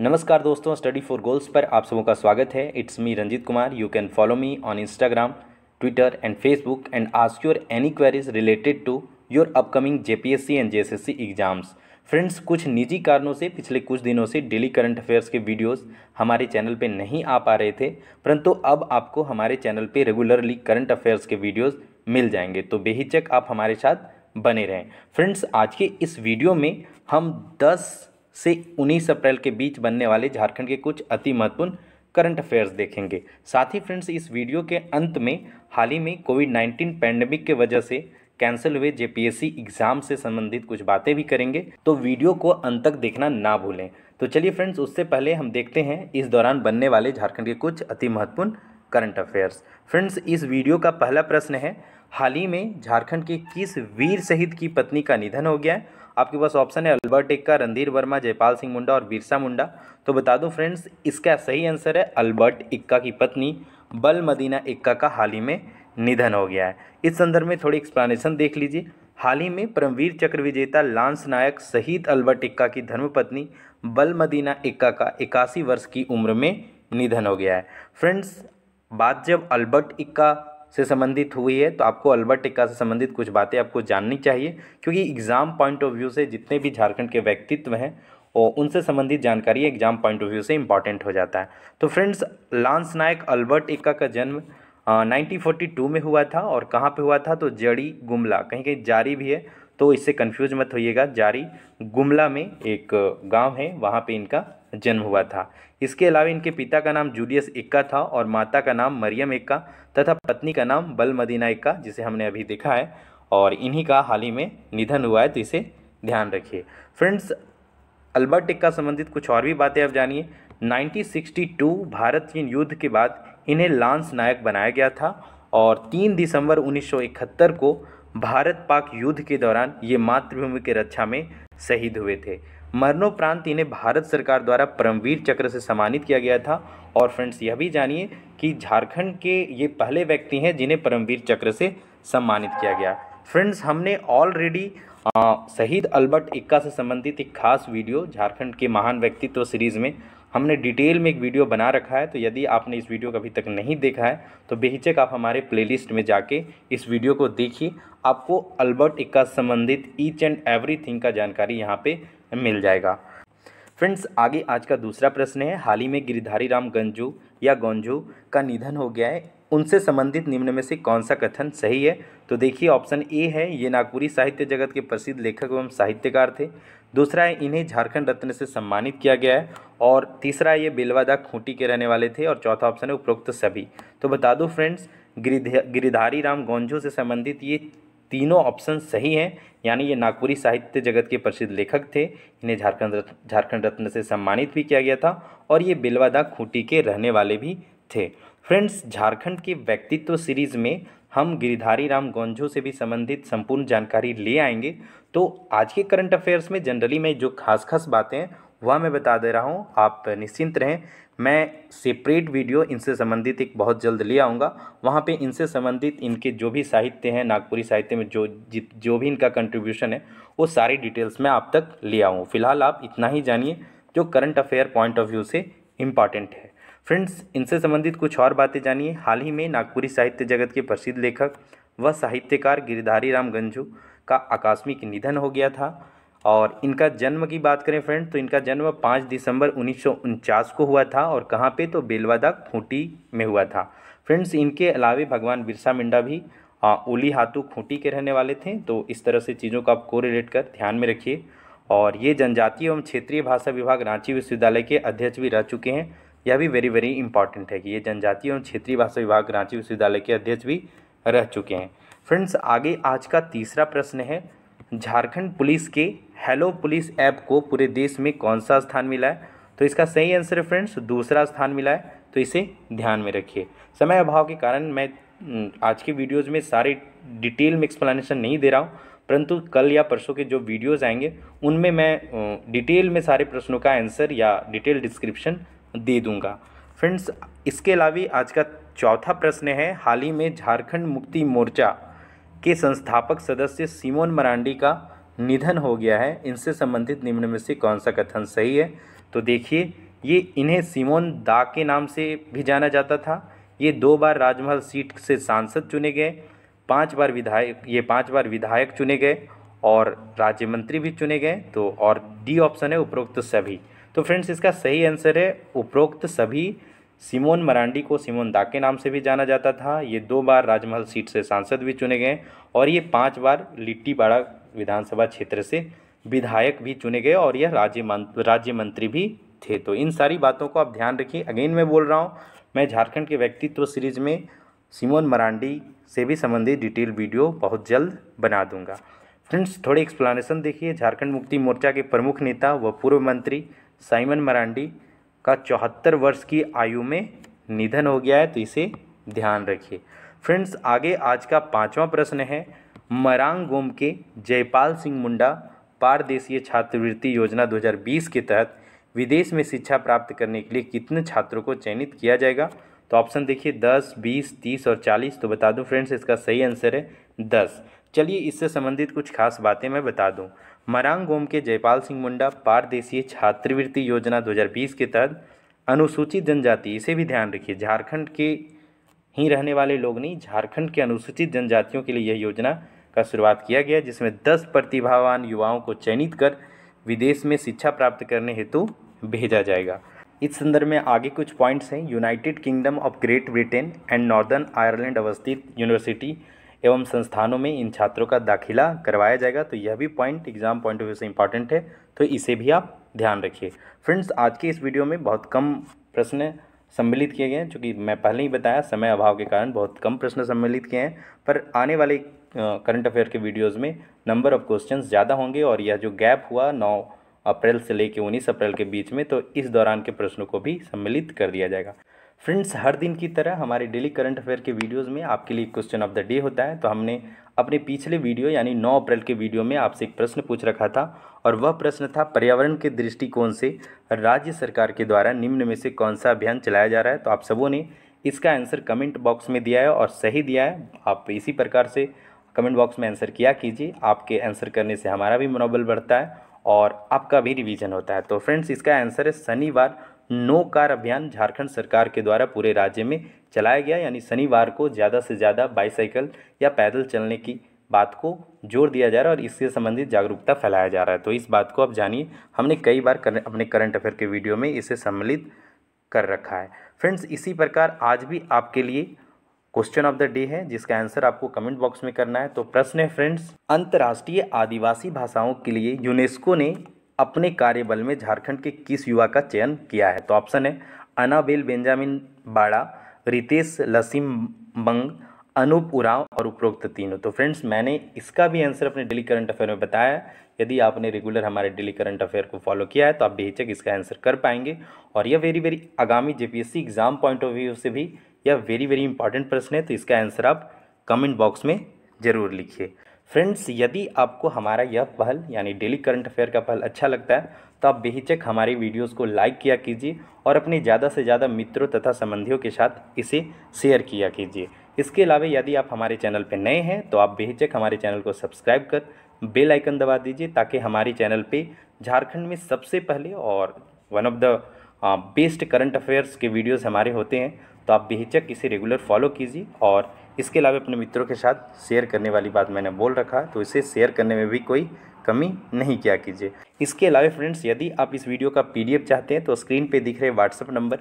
नमस्कार दोस्तों study for goals पर आप सबों का स्वागत है it's me Ranjit Kumar you can follow me on Instagram Twitter and Facebook and ask your any queries related to your upcoming JPSC and JSSC exams friends कुछ निजी कारणों से पिछले कुछ दिनों से डेली करंट अफेयर्स के वीडियोस हमारे चैनल पे नहीं आ पा रहे थे परंतु अब आपको हमारे चैनल पे रेगुलरली करंट अफेयर्स के वीडियोस मिल जाएंगे तो बेहिचक आप हमारे साथ बने रहें फ्रेंड्स आज के इस वीडियो में हम दस से 19 अप्रैल के बीच बनने वाले झारखंड के कुछ अति महत्वपूर्ण करंट अफेयर्स देखेंगे साथ ही फ्रेंड्स इस वीडियो के अंत में हाल ही में कोविड 19 पैंडेमिक के वजह से कैंसिल हुए जेपीएससी एग्ज़ाम से संबंधित कुछ बातें भी करेंगे तो वीडियो को अंत तक देखना ना भूलें तो चलिए फ्रेंड्स उससे पहले हम देखते हैं इस दौरान बनने वाले झारखंड के कुछ अति महत्वपूर्ण करंट अफेयर्स फ्रेंड्स इस वीडियो का पहला प्रश्न है हाल ही में झारखंड के किस वीर शहीद की पत्नी का निधन हो गया है आपके पास ऑप्शन है अल्बर्ट एक्का रणधीर वर्मा जयपाल सिंह मुंडा और बिरसा मुंडा तो बता दूं फ्रेंड्स इसका सही आंसर है अल्बर्ट इक्का की पत्नी बल मदीना इक्का का हाल ही में निधन हो गया है इस संदर्भ में थोड़ी एक्सप्लानेशन देख लीजिए हाल ही में परमवीर चक्र विजेता लांस नायक शहीद अल्बर्ट इक्का की धर्मपत्नी बल मदीना इक्का का इक्यासी वर्ष की उम्र में निधन हो गया है फ्रेंड्स बात जब अल्बर्ट इक्का से संबंधित हुई है तो आपको अल्बर्ट टिक्का से संबंधित कुछ बातें आपको जाननी चाहिए क्योंकि एग्ज़ाम पॉइंट ऑफ व्यू से जितने भी झारखंड के व्यक्तित्व हैं और उनसे संबंधित जानकारी एग्जाम पॉइंट ऑफ व्यू से इम्पॉर्टेंट हो जाता है तो friends lance Naik Albert Ekka का जन्म नाइनटीन फोर्टी टू में हुआ था और कहाँ पे हुआ था तो जड़ी गुमला कहीं कहीं जारी भी है तो इससे कंफ्यूज मत होइएगा जारी गुमला में एक गांव है वहाँ पे इनका जन्म हुआ था इसके अलावा इनके पिता का नाम जूलियस इक्का था और माता का नाम मरियम इक्का तथा पत्नी का नाम बल मदीना इक्का जिसे हमने अभी देखा है और इन्हीं का हाल ही में निधन हुआ है तो इसे ध्यान रखिए फ्रेंड्स अल्बर्ट टिक्का संबंधित कुछ और भी बातें आप जानिए 1962 भारत चीन युद्ध के बाद इन्हें लांस नायक बनाया गया था और 3 दिसंबर 1971 को भारत पाक युद्ध के दौरान ये मातृभूमि के रक्षा में शहीद हुए थे मरणोपरांत इन्हें भारत सरकार द्वारा परमवीर चक्र से सम्मानित किया गया था और फ्रेंड्स यह भी जानिए कि झारखंड के ये पहले व्यक्ति हैं जिन्हें परमवीर चक्र से सम्मानित किया गया फ्रेंड्स हमने ऑलरेडी शहीद अल्बर्ट इक्का से संबंधित एक खास वीडियो झारखंड के महान व्यक्तित्व सीरीज़ में हमने डिटेल में एक वीडियो बना रखा है तो यदि आपने इस वीडियो को अभी तक नहीं देखा है तो बेहिचक आप हमारे प्लेलिस्ट में जाके इस वीडियो को देखिए आपको अल्बर्ट इक्का संबंधित ईच एंड एवरीथिंग का जानकारी यहाँ पे मिल जाएगा फ्रेंड्स आगे आज का दूसरा प्रश्न है हाल ही में गिरिधारी राम गंजू या गोंजू का निधन हो गया है उनसे संबंधित निम्न में से कौन सा कथन सही है तो देखिए ऑप्शन ए है ये नागपुरी साहित्य जगत के प्रसिद्ध लेखक एवं साहित्यकार थे दूसरा है इन्हें झारखंड रत्न से सम्मानित किया गया है और तीसरा ये बेलवादा खूंटी के रहने वाले थे और चौथा ऑप्शन है उपरोक्त सभी तो बता दो फ्रेंड्स गिरिधारी राम गोंझू से संबंधित ये तीनों ऑप्शन सही हैं यानी ये नागपुरी साहित्य जगत के प्रसिद्ध लेखक थे इन्हें झारखंड रत्न झारखंड रत्न से सम्मानित भी किया गया था और ये बिलवादा खूंटी के रहने वाले भी थे फ्रेंड्स झारखंड के व्यक्तित्व सीरीज़ में हम गिरिधारी राम गोंझू से भी संबंधित संपूर्ण जानकारी ले आएंगे तो आज के करंट अफेयर्स में जनरली मैं जो खास खास बातें हैं वह मैं बता दे रहा हूँ आप निश्चिंत रहें मैं सेपरेट वीडियो इनसे संबंधित एक बहुत जल्द ले आऊँगा वहाँ पे इनसे संबंधित इनके जो भी साहित्य हैं नागपुरी साहित्य में जो जो भी इनका कंट्रीब्यूशन है वो सारी डिटेल्स मैं आप तक ले आऊँ फिलहाल आप इतना ही जानिए जो current affair point of view से इम्पॉर्टेंट है फ्रेंड्स इनसे संबंधित कुछ और बातें जानिए हाल ही में नागपुरी साहित्य जगत के प्रसिद्ध लेखक व साहित्यकार गिरिधारी राम गंजू का आकस्मिक निधन हो गया था और इनका जन्म की बात करें फ्रेंड तो इनका जन्म 5 दिसंबर उन्नीस को हुआ था और कहाँ पे तो बेलवादा खूंटी में हुआ था फ्रेंड्स इनके अलावे भगवान बिरसा मिंडा भी ओली हाथू खूंटी के रहने वाले थे तो इस तरह से चीज़ों को आप को रिलेट कर ध्यान में रखिए और ये जनजातीय एवं क्षेत्रीय भाषा विभाग रांची विश्वविद्यालय के अध्यक्ष भी रह चुके हैं यह भी वेरी वेरी इंपॉर्टेंट है कि ये जनजातीय एवं क्षेत्रीय भाषा विभाग रांची विश्वविद्यालय के अध्यक्ष भी रह चुके हैं फ्रेंड्स आगे आज का तीसरा प्रश्न है झारखंड पुलिस के हेलो पुलिस ऐप को पूरे देश में कौन सा स्थान मिला है तो इसका सही आंसर है फ्रेंड्स दूसरा स्थान मिला है तो इसे ध्यान में रखिए समय अभाव के कारण मैं आज के वीडियोज़ में सारे डिटेल में एक्सप्लेनेशन नहीं दे रहा हूँ परंतु कल या परसों के जो वीडियोज़ आएंगे उनमें मैं डिटेल में सारे प्रश्नों का आंसर या डिटेल डिस्क्रिप्शन दे दूंगा फ्रेंड्स इसके अलावा आज का चौथा प्रश्न है हाल ही में झारखंड मुक्ति मोर्चा के संस्थापक सदस्य सीमोन मरांडी का निधन हो गया है इनसे संबंधित निम्न में से कौन सा कथन सही है तो देखिए ये इन्हें सीमोन दा के नाम से भी जाना जाता था ये दो बार राजमहल सीट से सांसद चुने गए पांच बार विधायक ये पांच बार विधायक चुने गए और राज्य मंत्री भी चुने गए तो और डी ऑप्शन है उपरोक्त सभी तो फ्रेंड्स इसका सही आंसर है उपरोक्त सभी सिमोन मरांडी को सिमोन दा के नाम से भी जाना जाता था ये दो बार राजमहल सीट से सांसद भी चुने गए और ये पांच बार लिट्टी बाड़ा विधानसभा क्षेत्र से विधायक भी चुने गए और यह राज्य राज्य मंत्री भी थे तो इन सारी बातों को आप ध्यान रखिए अगेन मैं बोल रहा हूँ मैं झारखंड के व्यक्तित्व सीरीज में सिमोन मरांडी से भी संबंधित डिटेल वीडियो बहुत जल्द बना दूंगा फ्रेंड्स थोड़ी एक्सप्लानेशन देखिए झारखंड मुक्ति मोर्चा के प्रमुख नेता व पूर्व मंत्री साइमन मरांडी का चौहत्तर वर्ष की आयु में निधन हो गया है तो इसे ध्यान रखिए फ्रेंड्स आगे आज का पांचवा प्रश्न है मरांगोम के जयपाल सिंह मुंडा पारदेशीय छात्रवृत्ति योजना 2020 के तहत विदेश में शिक्षा प्राप्त करने के लिए कितने छात्रों को चयनित किया जाएगा तो ऑप्शन देखिए दस बीस तीस और चालीस तो बता दूं फ्रेंड्स इसका सही आंसर है दस चलिए इससे संबंधित कुछ खास बातें मैं बता दूं मरांगोम के जयपाल सिंह मुंडा पारदेशीय छात्रवृत्ति योजना 2020 के तहत अनुसूचित जनजाति इसे भी ध्यान रखिए झारखंड के ही रहने वाले लोग नहीं झारखंड के अनुसूचित जनजातियों के लिए यह योजना का शुरुआत किया गया जिसमें दस प्रतिभावान युवाओं को चयनित कर विदेश में शिक्षा प्राप्त करने हेतु भेजा जाएगा इस संदर्भ में आगे कुछ पॉइंट्स हैं United Kingdom of Great Britain and Northern Ireland अवस्थित यूनिवर्सिटी एवं संस्थानों में इन छात्रों का दाखिला करवाया जाएगा तो यह भी point exam point of view से इंपॉर्टेंट है तो इसे भी आप ध्यान रखिए फ्रेंड्स आज के इस वीडियो में बहुत कम प्रश्न सम्मिलित किए गए हैं चूँकि मैं पहले ही बताया समय अभाव के कारण बहुत कम प्रश्न सम्मिलित किए हैं पर आने वाले करंट अफेयर के वीडियोज़ में नंबर ऑफ़ क्वेश्चन ज़्यादा होंगे और यह जो गैप हुआ नौ अप्रैल से लेकर उन्नीस अप्रैल के बीच में तो इस दौरान के प्रश्नों को भी सम्मिलित कर दिया जाएगा फ्रेंड्स हर दिन की तरह हमारे डेली करंट अफेयर के वीडियोस में आपके लिए क्वेश्चन ऑफ द डे होता है तो हमने अपने पिछले वीडियो यानी 9 अप्रैल के वीडियो में आपसे एक प्रश्न पूछ रखा था और वह प्रश्न था पर्यावरण के दृष्टिकोण से राज्य सरकार के द्वारा निम्न में से कौन सा अभियान चलाया जा रहा है तो आप सबों ने इसका आंसर कमेंट बॉक्स में दिया है और सही दिया है आप इसी प्रकार से कमेंट बॉक्स में आंसर किया कीजिए आपके आंसर करने से हमारा भी मनोबल बढ़ता है और आपका भी रिवीजन होता है तो फ्रेंड्स इसका आंसर है शनिवार नो कार अभियान झारखंड सरकार के द्वारा पूरे राज्य में चलाया गया यानी शनिवार को ज़्यादा से ज़्यादा बाईसाइकिल या पैदल चलने की बात को जोर दिया जा रहा है और इससे संबंधित जागरूकता फैलाया जा रहा है तो इस बात को आप जानिए हमने कई बार कर, अपने करंट अफेयर के वीडियो में इसे सम्मिलित कर रखा है फ्रेंड्स इसी प्रकार आज भी आपके लिए क्वेश्चन ऑफ द डे है जिसका आंसर आपको कमेंट बॉक्स में करना है तो प्रश्न है फ्रेंड्स अंतर्राष्ट्रीय आदिवासी भाषाओं के लिए यूनेस्को ने अपने कार्यबल में झारखंड के किस युवा का चयन किया है तो ऑप्शन है अनाबेल बेंजामिन बाड़ा रितेश लसीम बंग अनूप उराव और उपरोक्त तीनों तो फ्रेंड्स मैंने इसका भी आंसर अपने डेली करंट अफेयर में बताया यदि आपने रेगुलर हमारे डेली करंट अफेयर को फॉलो किया है तो आप बेहिचक इसका आंसर कर पाएंगे और यह वेरी वेरी आगामी JPSC exam point of view से भी यह वेरी वेरी इंपॉर्टेंट प्रश्न है तो इसका आंसर आप कमेंट बॉक्स में ज़रूर लिखिए फ्रेंड्स यदि आपको हमारा यह पहल यानी डेली करंट अफेयर का पहल अच्छा लगता है तो आप बेहिचक हमारी वीडियोस को लाइक किया कीजिए और अपने ज़्यादा से ज़्यादा मित्रों तथा संबंधियों के साथ इसे शेयर किया कीजिए इसके अलावा यदि आप हमारे चैनल पर नए हैं तो आप बेहिचक हमारे चैनल को सब्सक्राइब कर बेल आइकन दबा दीजिए ताकि हमारे चैनल पर झारखंड में सबसे पहले और one of the best current affairs के वीडियोज़ हमारे होते हैं तो आप बेहिचक इसे रेगुलर फॉलो कीजिए और इसके अलावा अपने मित्रों के साथ शेयर करने वाली बात मैंने बोल रखा तो इसे शेयर करने में भी कोई कमी नहीं किया कीजिए इसके अलावा फ्रेंड्स यदि आप इस वीडियो का पीडीएफ चाहते हैं तो स्क्रीन पे दिख रहे WhatsApp number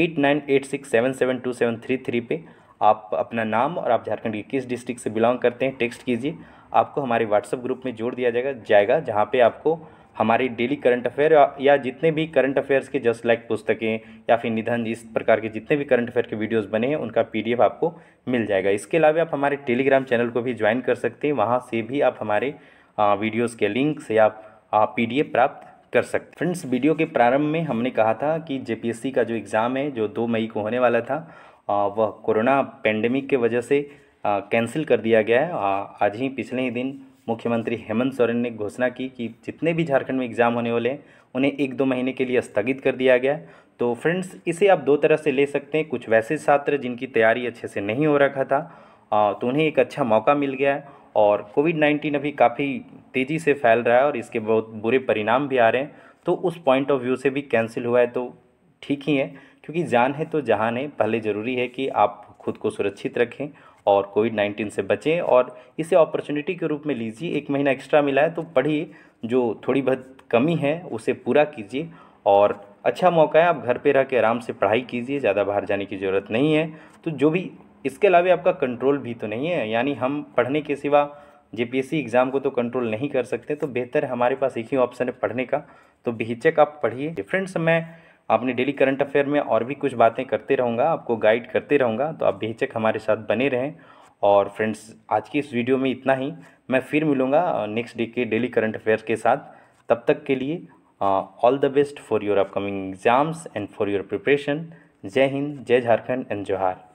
eight nine eight six seven seven two seven three three पे आप अपना नाम और आप झारखंड के किस डिस्ट्रिक्ट से बिलोंग करते हैं टेक्स्ट कीजिए आपको हमारे व्हाट्सअप ग्रुप में जोड़ दिया जाएगा जाएगा जहाँ पर आपको हमारी डेली करंट अफेयर या जितने भी करंट अफेयर्स के जस्ट लाइक पुस्तकें या फिर निधन इस प्रकार के जितने भी करंट अफेयर के वीडियोस बने हैं उनका पीडीएफ आपको मिल जाएगा इसके अलावा आप हमारे टेलीग्राम चैनल को भी ज्वाइन कर सकते हैं वहाँ से भी आप हमारे वीडियोज़ के लिंक से आप पी प्राप्त कर सकते फ्रेंड्स वीडियो के प्रारंभ में हमने कहा था कि जे का जो एग्ज़ाम है जो दो मई को होने वाला था वह कोरोना पेंडेमिक के वजह से कैंसिल कर दिया गया है आज ही पिछले ही दिन मुख्यमंत्री हेमंत सोरेन ने घोषणा की कि जितने भी झारखंड में एग्ज़ाम होने वाले हैं उन्हें एक दो महीने के लिए स्थगित कर दिया गया तो फ्रेंड्स इसे आप दो तरह से ले सकते हैं कुछ वैसे छात्र जिनकी तैयारी अच्छे से नहीं हो रखा था तो उन्हें एक अच्छा मौका मिल गया है और कोविड नाइन्टीन अभी काफ़ी तेज़ी से फैल रहा है और इसके बहुत बुरे परिणाम भी आ रहे हैं तो उस पॉइंट ऑफ व्यू से भी कैंसिल हुआ है तो ठीक ही है क्योंकि जान है तो जहान है पहले ज़रूरी है कि आप खुद को सुरक्षित रखें और कोविड नाइन्टीन से बचें और इसे अपॉर्चुनिटी के रूप में लीजिए एक महीना एक्स्ट्रा मिला है तो पढ़िए जो थोड़ी बहुत कमी है उसे पूरा कीजिए और अच्छा मौका है आप घर पे रह के आराम से पढ़ाई कीजिए ज़्यादा बाहर जाने की ज़रूरत नहीं है तो जो भी इसके अलावा आपका कंट्रोल भी तो नहीं है यानी हम पढ़ने के सिवा जे एग्ज़ाम को तो कंट्रोल नहीं कर सकते तो बेहतर हमारे पास एक ही ऑप्शन है पढ़ने का तो बेहिचक आप पढ़िए फ्रेंड्स मैं आपने डेली करंट अफेयर में और भी कुछ बातें करते रहूँगा आपको गाइड करते रहूँगा तो आप बेहचक हमारे साथ बने रहें और फ्रेंड्स आज की इस वीडियो में इतना ही मैं फिर मिलूँगा नेक्स्ट डे के डेली करंट अफेयर्स के साथ तब तक के लिए all the best for your upcoming exams and for your preparation जय हिंद जय झारखंड एंड जोहार